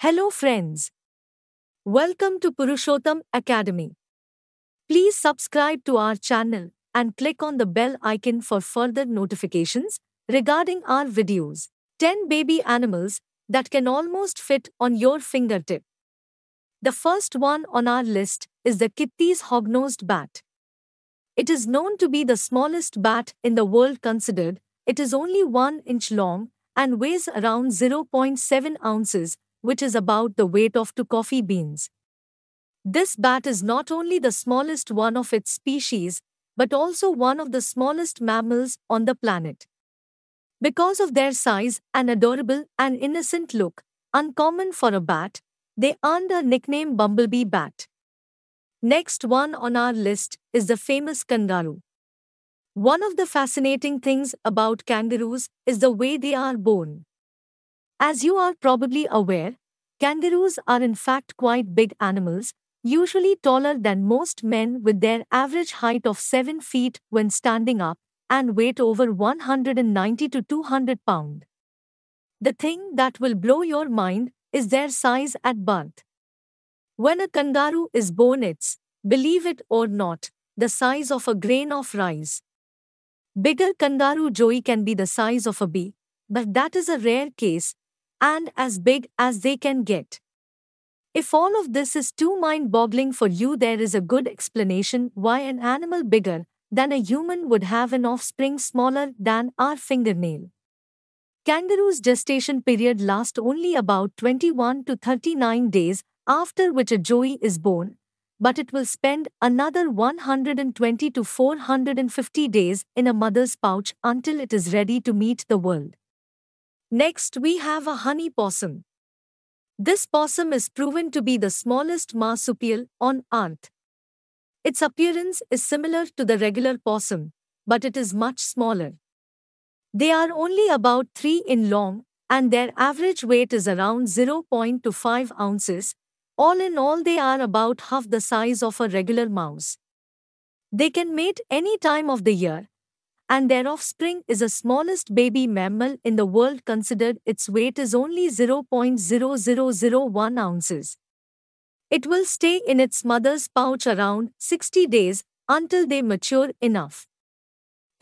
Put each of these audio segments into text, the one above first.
Hello, friends. Welcome to Purushottam Academy. Please subscribe to our channel and click on the bell icon for further notifications regarding our videos. 10 baby animals that can almost fit on your fingertip. The first one on our list is the Kitti's hog-nosed bat. It is known to be the smallest bat in the world considered, it is only 1 inch long and weighs around 0.7 ounces which is about the weight of two coffee beans. This bat is not only the smallest one of its species, but also one of the smallest mammals on the planet. Because of their size, and adorable and innocent look, uncommon for a bat, they earned a nickname Bumblebee Bat. Next one on our list is the famous kangaroo. One of the fascinating things about kangaroos is the way they are born. As you are probably aware, kangaroos are in fact quite big animals, usually taller than most men with their average height of 7 feet when standing up and weight over 190 to 200 pound. The thing that will blow your mind is their size at birth. When a kangaroo is born it's, believe it or not, the size of a grain of rice. Bigger kangaroo joey can be the size of a bee, but that is a rare case and as big as they can get. If all of this is too mind boggling for you, there is a good explanation why an animal bigger than a human would have an offspring smaller than our fingernail. Kangaroo's gestation period lasts only about 21 to 39 days, after which a joey is born, but it will spend another 120 to 450 days in a mother's pouch until it is ready to meet the world. Next, we have a honey possum. This possum is proven to be the smallest marsupial on Earth. Its appearance is similar to the regular possum, but it is much smaller. They are only about 3 in long, and their average weight is around 0.25 ounces. All in all, they are about half the size of a regular mouse. They can mate any time of the year, and their offspring is the smallest baby mammal in the world considered its weight is only 0.0001 ounces. It will stay in its mother's pouch around 60 days until they mature enough.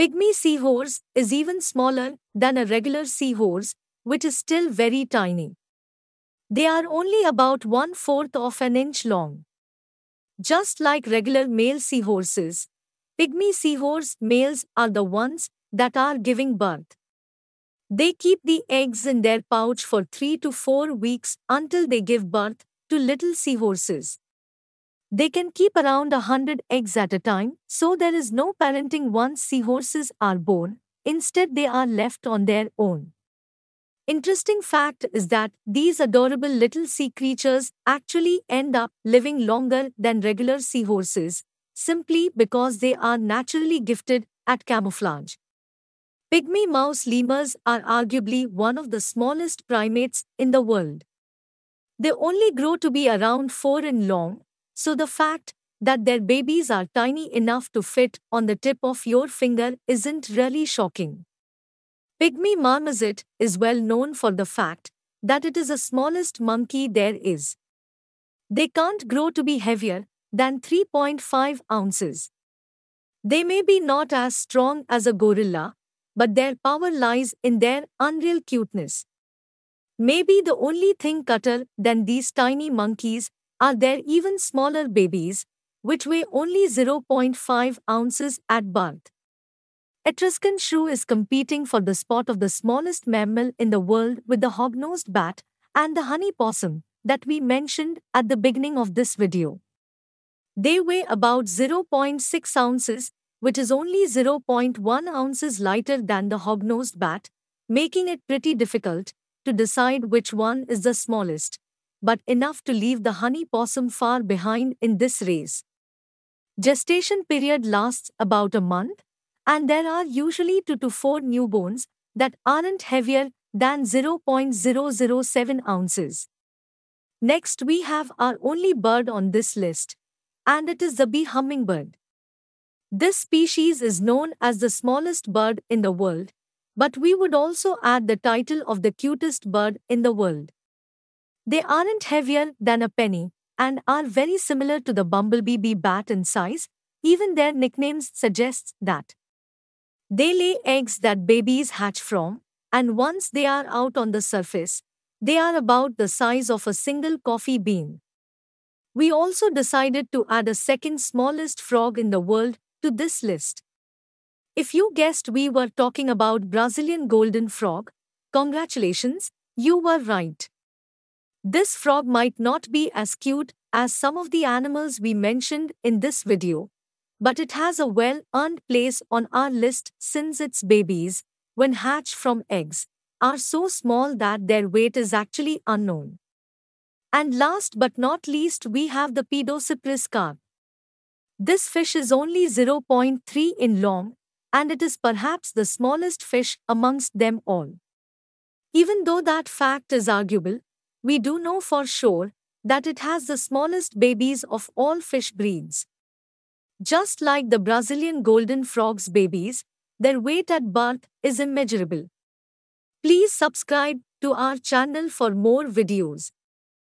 Pygmy seahorse is even smaller than a regular seahorse, which is still very tiny. They are only about one fourth of an inch long. Just like regular male seahorses, Pygmy seahorse males are the ones that are giving birth. They keep the eggs in their pouch for three to four weeks until they give birth to little seahorses. They can keep around a hundred eggs at a time, so there is no parenting once seahorses are born, instead, they are left on their own. Interesting fact is that these adorable little sea creatures actually end up living longer than regular seahorses, simply because they are naturally gifted at camouflage. Pygmy mouse lemurs are arguably one of the smallest primates in the world. They only grow to be around 4 in long, so the fact that their babies are tiny enough to fit on the tip of your finger isn't really shocking. Pygmy marmoset is well known for the fact that it is the smallest monkey there is. They can't grow to be heavier than 3.5 ounces. They may be not as strong as a gorilla, but their power lies in their unreal cuteness. Maybe the only thing cutter than these tiny monkeys are their even smaller babies, which weigh only 0.5 ounces at birth. Etruscan shrew is competing for the spot of the smallest mammal in the world with the hog-nosed bat and the honey possum that we mentioned at the beginning of this video. They weigh about 0.6 ounces, which is only 0.1 ounces lighter than the hobnosed bat, making it pretty difficult to decide which one is the smallest, but enough to leave the honey possum far behind in this race. Gestation period lasts about a month, and there are usually 2 to 4 newborns that aren't heavier than 0.007 ounces. Next, we have our only bird on this list, and it is the bee hummingbird. This species is known as the smallest bird in the world, but we would also add the title of the cutest bird in the world. They aren't heavier than a penny and are very similar to the bumblebee bee bat in size, even their nicknames suggests that. They lay eggs that babies hatch from, and once they are out on the surface, they are about the size of a single coffee bean. We also decided to add a second smallest frog in the world to this list. If you guessed we were talking about Brazilian golden frog, congratulations, you were right. This frog might not be as cute as some of the animals we mentioned in this video, but it has a well earned place on our list since its babies, when hatched from eggs, are so small that their weight is actually unknown. And last but not least, we have the Pedocypris carp. This fish is only 0.3 in long, and it is perhaps the smallest fish amongst them all. Even though that fact is arguable, we do know for sure that it has the smallest babies of all fish breeds. Just like the Brazilian golden frog's babies, their weight at birth is immeasurable. Please subscribe to our channel for more videos.